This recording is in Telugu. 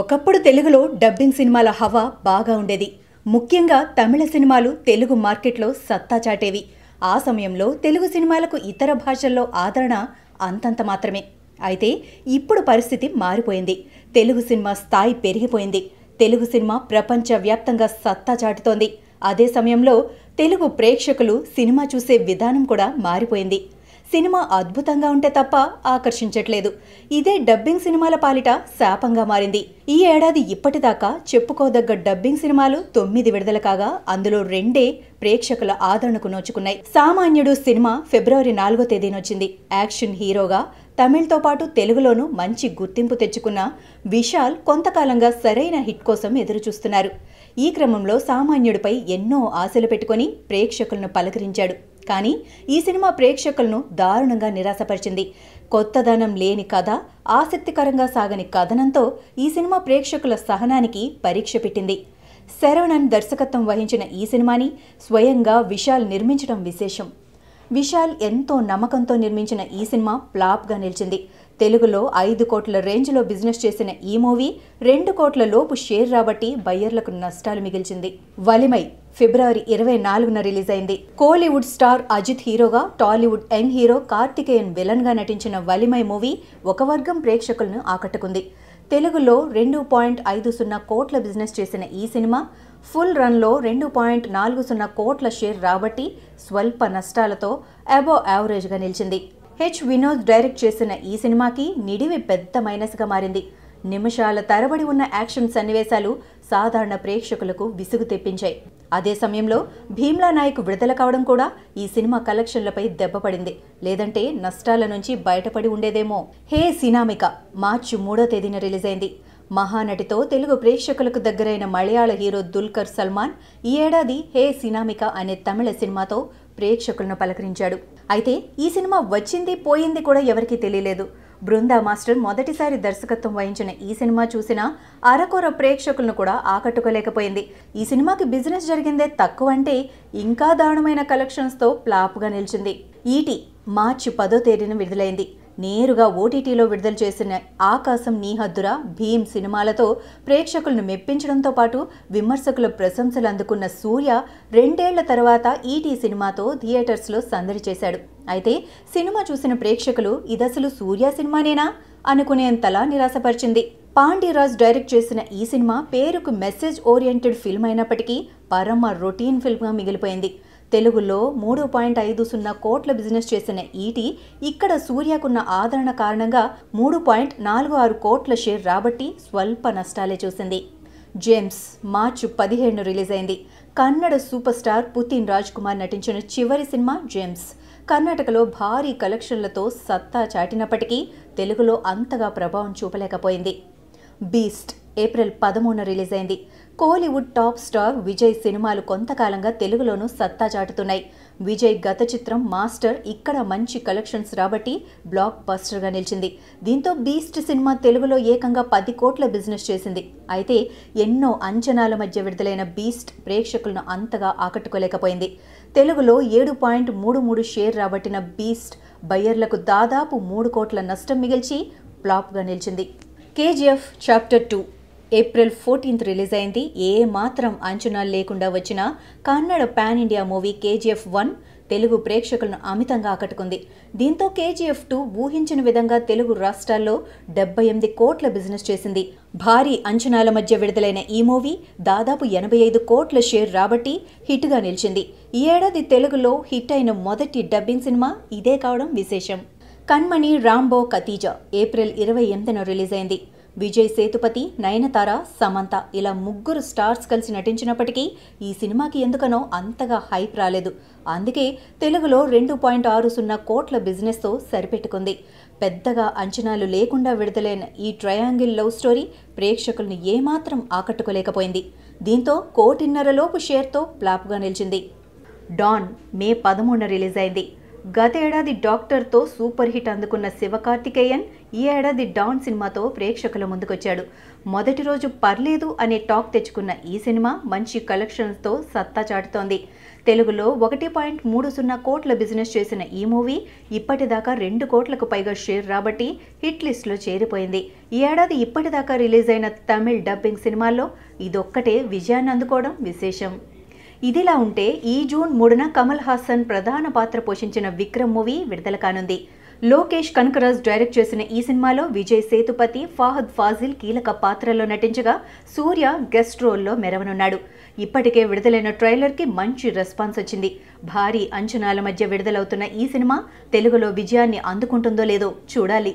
ఒకప్పుడు తెలుగులో డబ్బింగ్ సినిమాల హవా బాగా ఉండేది ముఖ్యంగా తమిళ సినిమాలు తెలుగు మార్కెట్లో సత్తా చాటేవి ఆ సమయంలో తెలుగు సినిమాలకు ఇతర భాషల్లో ఆదరణ అంతంత మాత్రమే అయితే ఇప్పుడు పరిస్థితి మారిపోయింది తెలుగు సినిమా స్థాయి పెరిగిపోయింది తెలుగు సినిమా ప్రపంచవ్యాప్తంగా సత్తా చాటుతోంది అదే సమయంలో తెలుగు ప్రేక్షకులు సినిమా చూసే విధానం కూడా మారిపోయింది సినిమా అద్భుతంగా ఉంటే తప్ప ఆకర్షించట్లేదు ఇదే డబ్బింగ్ సినిమాల పాలిట శాపంగా మారింది ఈ ఏడాది ఇప్పటిదాకా చెప్పుకోదగ్గ డబ్బింగ్ సినిమాలు తొమ్మిది విడుదల కాగా అందులో రెండే ప్రేక్షకుల ఆదరణకు నోచుకున్నాయి సామాన్యుడు సినిమా ఫిబ్రవరి నాలుగో తేదీనొచ్చింది యాక్షన్ హీరోగా తమిళ్తో పాటు తెలుగులోనూ మంచి గుర్తింపు తెచ్చుకున్న విశాల్ కొంతకాలంగా సరైన హిట్ కోసం ఎదురుచూస్తున్నారు ఈ క్రమంలో సామాన్యుడిపై ఎన్నో ఆశలు పెట్టుకుని ప్రేక్షకులను పలకరించాడు కానీ ఈ సినిమా ప్రేక్షకులను దారుణంగా నిరాశపరిచింది కొత్తదనం లేని కథ ఆసక్తికరంగా సాగని కథనంతో ఈ సినిమా ప్రేక్షకుల సహనానికి పరీక్ష పెట్టింది శరవణన్ దర్శకత్వం వహించిన ఈ సినిమాని స్వయంగా విశాల్ నిర్మించడం విశేషం విశాల్ ఎంతో నమ్మకంతో నిర్మించిన ఈ సినిమా ఫ్లాప్గా నిలిచింది తెలుగులో ఐదు కోట్ల రేంజ్లో బిజినెస్ చేసిన ఈ మూవీ రెండు కోట్ల లోపు షేర్ రాబట్టి బయ్యర్లకు నష్టాలు మిగిల్చింది వలిమై ఫిబ్రవరి ఇరవై నాలుగున రిలీజ్ అయింది కోలీవుడ్ స్టార్ అజిత్ హీరోగా టాలీవుడ్ యంగ్ హీరో కార్తికేయన్ విలన్గా నటించిన వలిమై మూవీ ఒక వర్గం ప్రేక్షకులను ఆకట్టుకుంది తెలుగులో రెండు పాయింట్ ఐదు సున్నా కోట్ల బిజినెస్ చేసిన ఈ సినిమా ఫుల్ రన్లో రెండు పాయింట్ నాలుగు సున్నా కోట్ల షేర్ రాబట్టి స్వల్ప నష్టాలతో అబో యావరేజ్గా నిలిచింది హెచ్ వినోద్ డైరెక్ట్ చేసిన ఈ సినిమాకి నిడివి పెద్ద మైనస్గా మారింది నిమిషాల తరబడి ఉన్న యాక్షన్ సన్నివేశాలు సాధారణ ప్రేక్షకులకు విసుగు తెప్పించాయి అదే సమయంలో భీమ్లా నాయక్ విడుదల కావడం కూడా ఈ సినిమా కలెక్షన్లపై దెబ్బపడింది లేదంటే నష్టాల నుంచి బయటపడి ఉండేదేమో హే సినామిక మార్చి మూడో తేదీన రిలీజ్ అయింది మహానటితో తెలుగు ప్రేక్షకులకు దగ్గరైన మలయాళ హీరో దుల్కర్ సల్మాన్ ఈ ఏడాది హే సినామిక అనే తమిళ సినిమాతో ప్రేక్షకులను పలకరించాడు అయితే ఈ సినిమా వచ్చింది పోయింది కూడా ఎవరికీ తెలియలేదు బృందా మాస్టర్ మొదటిసారి దర్శకత్వం వహించిన ఈ సినిమా చూసిన అరకొర ప్రేక్షకులను కూడా ఆకట్టుకోలేకపోయింది ఈ సినిమాకి బిజినెస్ జరిగిందే తక్కువ అంటే ఇంకా దారుణమైన కలెక్షన్స్తో ప్లాప్గా నిలిచింది ఈటీ మార్చి పదో తేదీన విడుదలైంది నేరుగా ఓటీటీలో విడుదల చేసిన ఆకాశం నీహద్దురా భీమ్ సినిమాలతో ప్రేక్షకులను మెప్పించడంతో పాటు విమర్శకుల ప్రశంసలు అందుకున్న సూర్య రెండేళ్ల తర్వాత ఈటీ సినిమాతో థియేటర్స్లో సందడి చేశాడు అయితే సినిమా చూసిన ప్రేక్షకులు ఇదసలు సూర్య సినిమానేనా అనుకునేంతలా నిరాశపరిచింది పాండ్యరాజ్ డైరెక్ట్ చేసిన ఈ సినిమా పేరుకు మెసేజ్ ఓరియంటెడ్ ఫిల్మ్ అయినప్పటికీ పరమ రొటీన్ ఫిల్మ్గా మిగిలిపోయింది తెలుగులో మూడు పాయింట్ ఐదు సున్నా కోట్ల బిజినెస్ చేసిన ఈటీ ఇక్కడ సూర్యకున్న ఆదరణ కారణంగా మూడు పాయింట్ నాలుగు ఆరు కోట్ల షేర్ రాబట్టి స్వల్ప నష్టాలే చూసింది జేమ్స్ మార్చి పదిహేడును రిలీజ్ అయింది కన్నడ సూపర్ స్టార్ పుతిన్ రాజ్ కుమార్ నటించిన చివరి సినిమా జేమ్స్ కర్ణాటకలో భారీ కలెక్షన్లతో సత్తా చాటినప్పటికీ తెలుగులో అంతగా ప్రభావం చూపలేకపోయింది బీస్ట్ ఏప్రిల్ పదమూడున రిలీజ్ అయింది కోలీవుడ్ టాప్ స్టార్ విజయ్ సినిమాలు కొంతకాలంగా తెలుగులోనూ సత్తా చాటుతున్నాయి విజయ్ గత చిత్రం మాస్టర్ ఇక్కడ మంచి కలెక్షన్స్ రాబట్టి బ్లాక్ బస్టర్గా నిలిచింది దీంతో బీస్ట్ సినిమా తెలుగులో ఏకంగా పది కోట్ల బిజినెస్ చేసింది అయితే ఎన్నో అంచనాల మధ్య విడుదలైన బీస్ట్ ప్రేక్షకులను అంతగా ఆకట్టుకోలేకపోయింది తెలుగులో ఏడు పాయింట్ మూడు మూడు షేర్ రాబట్టిన బీస్ట్ బయ్యర్లకు దాదాపు మూడు కోట్ల నష్టం మిగిల్చి ఫ్లాప్గా నిలిచింది KGF chapter two April fourteenth release అయింది ఏ మాత్రం అంచనా లేకుండా వచ్చిన Kannada pan India movie KGF one Telugu ప్రేక్షకులను అమితంగా ఆకట్టుకుంది దీంతో కేజీఎఫ్ టూ ఊహించిన విధంగా తెలుగు రాష్ట్రాల్లో డెబ్బై ఎనిమిది కోట్ల బిజినెస్ చేసింది భారీ అంచనాల మధ్య విడుదలైన ఈ మూవీ దాదాపు ఎనభై ఐదు కోట్ల షేర్ రాబట్టి హిట్గా నిలిచింది ఈ ఏడాది తెలుగులో హిట్ అయిన మొదటి డబ్బింగ్ సినిమా ఇదే కావడం విశేషం కన్మణి రాంబో కతీజా ఏప్రిల్ ఇరవై ఎనిమిదిన రిలీజ్ అయింది విజయ్ సేతుపతి నయనతార సమంత ఇలా ముగ్గురు స్టార్స్ కలిసి నటించినప్పటికీ ఈ సినిమాకి ఎందుకనో అంతగా హైప్ రాలేదు అందుకే తెలుగులో రెండు పాయింట్ ఆరు సున్నా కోట్ల బిజినెస్తో సరిపెట్టుకుంది పెద్దగా అంచనాలు లేకుండా విడుదలైన ఈ ట్రయాంగిల్ లవ్ స్టోరీ ప్రేక్షకులను ఏమాత్రం ఆకట్టుకోలేకపోయింది దీంతో కోటిన్నరలోపు షేర్తో ప్లాప్గా నిలిచింది డాన్ మే పదమూడున రిలీజ్ అయింది గతేడాది డాక్టర్తో సూపర్ హిట్ అందుకున్న శివకార్తికేయన్ ఈ ఏడాది డాన్ సినిమాతో ప్రేక్షకుల ముందుకొచ్చాడు మొదటి రోజు పర్లేదు అనే టాక్ తెచ్చుకున్న ఈ సినిమా మంచి కలెక్షన్స్తో సత్తా చాటుతోంది తెలుగులో ఒకటి పాయింట్ మూడు సున్నా కోట్ల బిజినెస్ చేసిన ఈ మూవీ ఇప్పటిదాకా రెండు కోట్లకు పైగా షేర్ రాబట్టి హిట్ లిస్టులో చేరిపోయింది ఈ ఏడాది ఇప్పటిదాకా రిలీజ్ అయిన తమిళ్ డబ్బింగ్ సినిమాల్లో ఇదొక్కటే విజయాన్ని అందుకోవడం విశేషం ఇదిలా ఉంటే ఈ జూన్ మూడున కమల్ హాసన్ ప్రధాన పాత్ర పోషించిన విక్రమ్ మూవీ విడుదల కానుంది లోకేష్ కనకరాజ్ డైరెక్ట్ చేసిన ఈ సినిమాలో విజయ్ సేతుపతి ఫాహద్ ఫాజిల్ కీలక పాత్రల్లో నటించగా సూర్య గెస్ట్ రోల్లో మెరవనున్నాడు ఇప్పటికే విడుదలైన ట్రైలర్కి మంచి రెస్పాన్స్ వచ్చింది భారీ అంచనాల మధ్య విడుదలవుతున్న ఈ సినిమా తెలుగులో విజయాన్ని అందుకుంటుందో లేదో చూడాలి